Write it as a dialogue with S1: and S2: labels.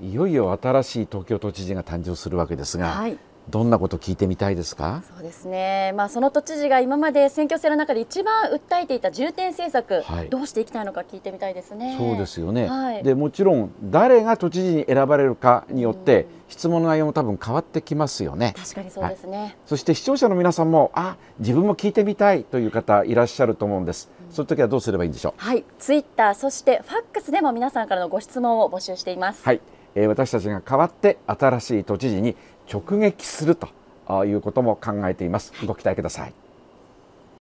S1: いよいよ新しい東京都知事が誕生するわけですが、はい、どんなこと聞いてみたいですかそ
S2: うですね、まあ、その都知事が今まで選挙戦の中で一番訴えていた重点
S3: 政策、はい、どうしていきたいのか聞いてみたいですね
S2: そう
S1: ですよね、はい、でもちろん誰が都知事に選ばれるかによって、質問の内容も多分変わってきますよね確かにそうですね、はい、そして視聴者の皆さんもあ自分も聞いてみたいという方いらっしゃると思うんです、そういう時はどうすればいいんでしょうは
S4: いツイッターそしてファックスでも皆さんからのご質問を募集しています
S1: はいえ私たちが代わって新しい都知事に直撃するということも考えていますご期待ください